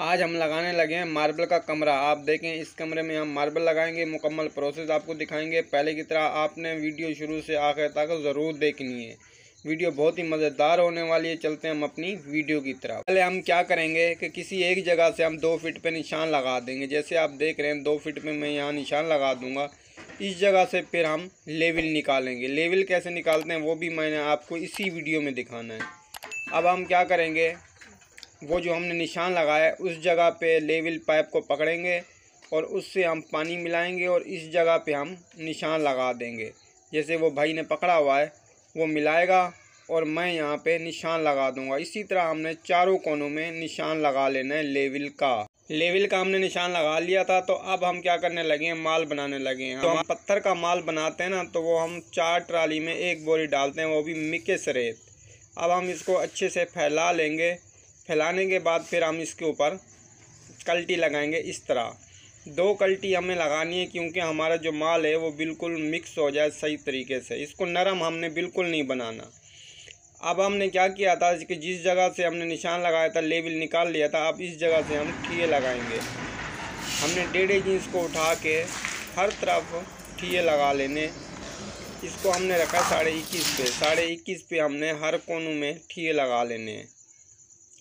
आज हम लगाने लगे हैं मार्बल का कमरा आप देखें इस कमरे में हम मार्बल लगाएंगे मुकम्मल प्रोसेस आपको दिखाएंगे पहले की तरह आपने वीडियो शुरू से आखिर तक ज़रूर देखनी है वीडियो बहुत ही मज़ेदार होने वाली है चलते हैं हम अपनी वीडियो की तरफ पहले हम क्या करेंगे कि किसी एक जगह से हम दो फिट पर निशान लगा देंगे जैसे आप देख रहे हैं दो फिट पर मैं यहाँ निशान लगा दूँगा इस जगह से फिर हम लेवल निकालेंगे लेवल कैसे निकालते हैं वो भी मैंने आपको इसी वीडियो में दिखाना है अब हम क्या करेंगे वो जो हमने निशान लगाया उस जगह पे लेवल पाइप को पकड़ेंगे और उससे हम पानी मिलाएंगे और इस जगह पे हम निशान लगा देंगे जैसे वो भाई ने पकड़ा हुआ है वो मिलाएगा और मैं यहाँ पे निशान लगा दूंगा इसी तरह हमने चारों कोनों में निशान लगा लेना है लेवल का लेवल का हमने निशान लगा लिया था तो अब हम क्या करने लगे हैं माल बनाने लगे हैं तो हम पत्थर का माल बनाते हैं ना तो वो हम चार ट्राली में एक बोरी डालते हैं वो भी मिक्स रेत अब हम इसको अच्छे से फैला लेंगे फैलाने के बाद फिर हम इसके ऊपर कल्टी लगाएंगे इस तरह दो कल्टी हमें लगानी है क्योंकि हमारा जो माल है वो बिल्कुल मिक्स हो जाए सही तरीके से इसको नरम हमने बिल्कुल नहीं बनाना अब हमने क्या किया था कि जिस जगह से हमने निशान लगाया था लेबल निकाल लिया था अब इस जगह से हम ठीए लगाएंगे हमने डेढ़ इंच इसको उठा के हर तरफ ठीए लगा लेने इसको हमने रखा साढ़े इक्कीस पे साढ़े इक्कीस पे हमने हर कोनों में ठीए लगा लेने हैं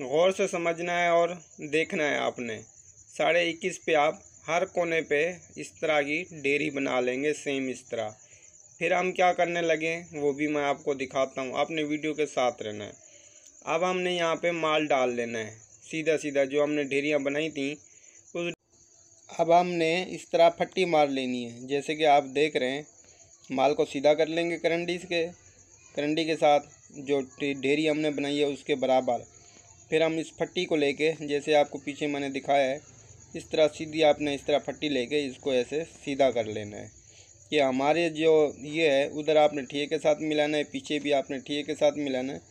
गौर से समझना है और देखना है आपने साढ़े इक्कीस पे आप हर कोने पे इस तरह की डेरी बना लेंगे सेम इस तरह फिर हम क्या करने लगे वो भी मैं आपको दिखाता हूँ आपने वीडियो के साथ रहना है अब हमने यहाँ पे माल डाल लेना है सीधा सीधा जो हमने ढेरियाँ बनाई थी उस अब हमने इस तरह फट्टी मार लेनी है जैसे कि आप देख रहे हैं माल को सीधा कर लेंगे करंडी के करंडी के साथ जो ढेरी हमने बनाई है उसके बराबर फिर हम इस फट्टी को लेके जैसे आपको पीछे मैंने दिखाया है इस तरह सीधी आपने इस तरह फट्टी लेके इसको ऐसे सीधा कर लेना है कि हमारे जो ये है उधर आपने ठीक के साथ मिलाना है पीछे भी आपने ठीक के साथ मिलाना है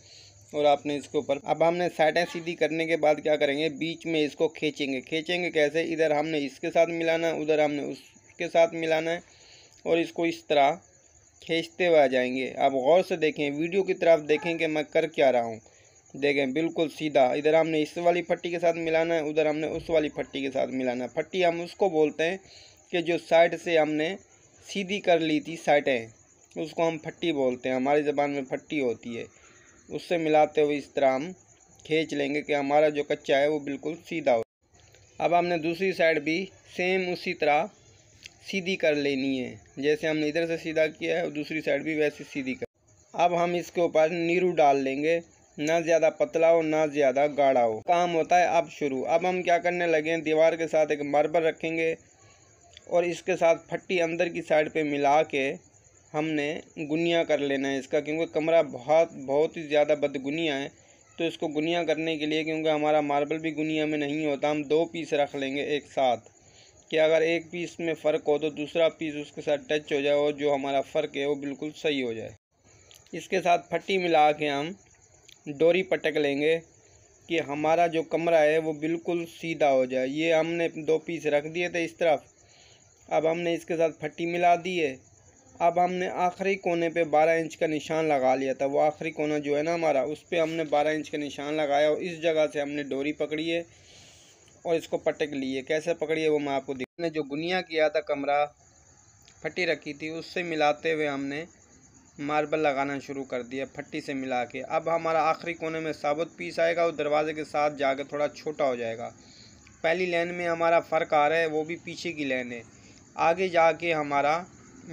और आपने इसके ऊपर अब हमने साइडें सीधी करने के बाद क्या करेंगे बीच में इसको खींचेंगे खींचेंगे कैसे इधर हमने इसके साथ मिलाना है उधर हमने उसके साथ मिलाना है और इसको इस तरह खींचते हुए आ जाएंगे आप गौर से देखें वीडियो की तरफ देखें कि मैं कर क्या रहा हूँ देखें बिल्कुल सीधा इधर हमने इस वाली पट्टी के साथ मिलाना है उधर हमने उस वाली पट्टी के साथ मिलाना है पट्टी हम उसको बोलते हैं कि जो साइड से हमने सीधी कर ली थी साइडें उसको हम फट्टी बोलते हैं हमारी ज़बान में पट्टी होती है उससे मिलाते हुए इस तरह हम खींच लेंगे कि हमारा जो कच्चा है वो बिल्कुल सीधा हो अब हमने दूसरी साइड भी सेम उसी तरह सीधी कर लेनी है जैसे हमने इधर से सीधा किया है और दूसरी साइड भी वैसे सीधी कर अब हम इसके ऊपर नीरू डाल लेंगे ना ज़्यादा पतला हो ना ज़्यादा गाढ़ा हो काम होता है अब शुरू अब हम क्या करने लगे हैं दीवार के साथ एक मार्बल रखेंगे और इसके साथ फट्टी अंदर की साइड पे मिला के हमने गुनिया कर लेना है इसका क्योंकि कमरा बहुत बहुत ही ज़्यादा बदगुनिया है तो इसको गुनिया करने के लिए क्योंकि हमारा मार्बल भी गुनिया में नहीं होता हम दो पीस रख लेंगे एक साथ कि अगर एक पीस में फ़र्क हो तो दूसरा पीस उसके साथ टच हो जाए और जो हमारा फ़र्क है वो बिल्कुल सही हो जाए इसके साथ फट्टी मिला के हम डोरी पटक लेंगे कि हमारा जो कमरा है वो बिल्कुल सीधा हो जाए ये हमने दो पीस रख दिए थे इस तरफ अब हमने इसके साथ फट्टी मिला दी है अब हमने आखिरी कोने पे 12 इंच का निशान लगा लिया था वो आखिरी कोना जो है ना हमारा उस पर हमने 12 इंच का निशान लगाया और इस जगह से हमने डोरी पकड़ी है और इसको पटक लिए कैसे पकड़ी है वो मैं आपको दिखाने जो गुनिया किया था कमरा फटी रखी थी उससे मिलाते हुए हमने मार्बल लगाना शुरू कर दिया फट्टी से मिला के अब हमारा आखिरी कोने में साबुत पीस आएगा और दरवाजे के साथ जाकर थोड़ा छोटा हो जाएगा पहली लाइन में हमारा फ़र्क आ रहा है वो भी पीछे की लाइन है आगे जाके हमारा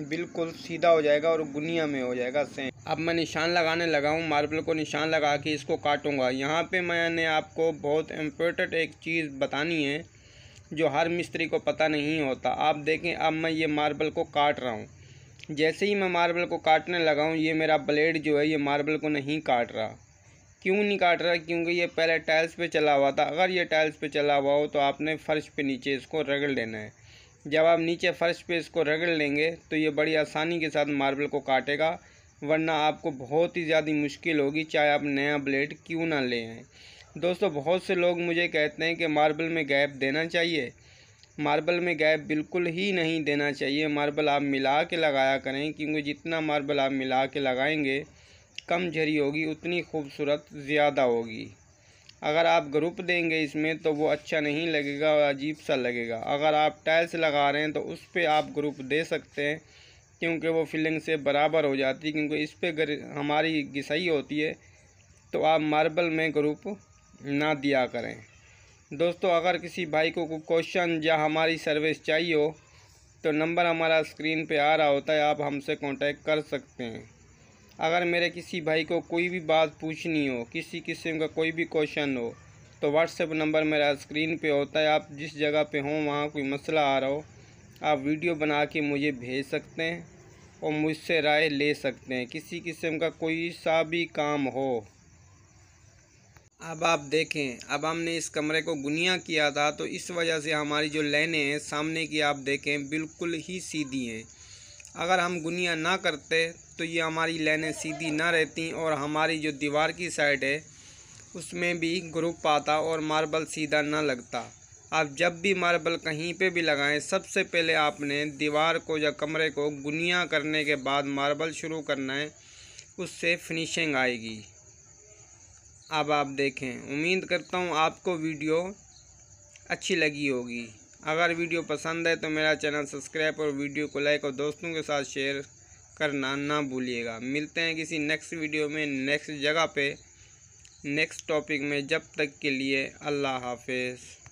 बिल्कुल सीधा हो जाएगा और गुनिया में हो जाएगा सेम अब मैं निशान लगाने लगा हूँ मार्बल को निशान लगा के इसको काटूँगा यहाँ पे मैंने आपको बहुत इम्पोर्टेंट एक चीज़ बतानी है जो हर मिस्त्री को पता नहीं होता आप देखें अब मैं ये मार्बल को काट रहा हूँ जैसे ही मैं मार्बल को काटने लगा हूँ ये मेरा ब्लेड जो है ये मार्बल को नहीं काट रहा क्यों नहीं काट रहा क्योंकि ये पहले टाइल्स पे चला हुआ था अगर ये टाइल्स पे चला हुआ हो तो आपने फर्श पे नीचे इसको रगड़ लेना है जब आप नीचे फर्श पे इसको रगड़ लेंगे तो ये बड़ी आसानी के साथ मार्बल को काटेगा वरना आपको बहुत ही ज़्यादा मुश्किल होगी चाहे आप नया ब्लेड क्यों ना ले आएँ दोस्तों बहुत से लोग मुझे कहते हैं कि मार्बल में गैप देना चाहिए मार्बल में गैप बिल्कुल ही नहीं देना चाहिए मार्बल आप मिला के लगाया करें क्योंकि जितना मार्बल आप मिला के लगाएंगे कम झरी होगी उतनी खूबसूरत ज़्यादा होगी अगर आप ग्रुप देंगे इसमें तो वो अच्छा नहीं लगेगा और अजीब सा लगेगा अगर आप टाइल्स लगा रहे हैं तो उस पर आप ग्रुप दे सकते हैं क्योंकि वो फिलिंग से बराबर हो जाती है क्योंकि इस पर हमारी घिसाई होती है तो आप मार्बल में ग्रुप ना दिया करें दोस्तों अगर किसी भाई को कोई क्वेश्चन या हमारी सर्विस चाहिए हो तो नंबर हमारा स्क्रीन पे आ रहा होता है आप हमसे कांटेक्ट कर सकते हैं अगर मेरे किसी भाई को कोई भी बात पूछनी हो किसी किस्म का कोई भी क्वेश्चन हो तो व्हाट्सएप नंबर मेरा स्क्रीन पे होता है आप जिस जगह पे हों वहाँ कोई मसला आ रहा हो आप वीडियो बना के मुझे भेज सकते हैं और मुझसे राय ले सकते हैं किसी किस्म का कोई सा भी काम हो अब आप देखें अब हमने इस कमरे को गुनिया किया था तो इस वजह से हमारी जो लाइनें हैं सामने की आप देखें बिल्कुल ही सीधी हैं अगर हम गुनिया ना करते तो ये हमारी लाइनें सीधी ना रहती और हमारी जो दीवार की साइड है उसमें भी ग्रुप आता और मार्बल सीधा ना लगता आप जब भी मार्बल कहीं पे भी लगाएं सबसे पहले आपने दीवार को या कमरे को गुनिया करने के बाद मार्बल शुरू करना है उससे फिनिशिंग आएगी अब आप देखें उम्मीद करता हूँ आपको वीडियो अच्छी लगी होगी अगर वीडियो पसंद है तो मेरा चैनल सब्सक्राइब और वीडियो को लाइक और दोस्तों के साथ शेयर करना ना भूलिएगा मिलते हैं किसी नेक्स्ट वीडियो में नेक्स्ट जगह पे नेक्स्ट टॉपिक में जब तक के लिए अल्लाह हाफिज़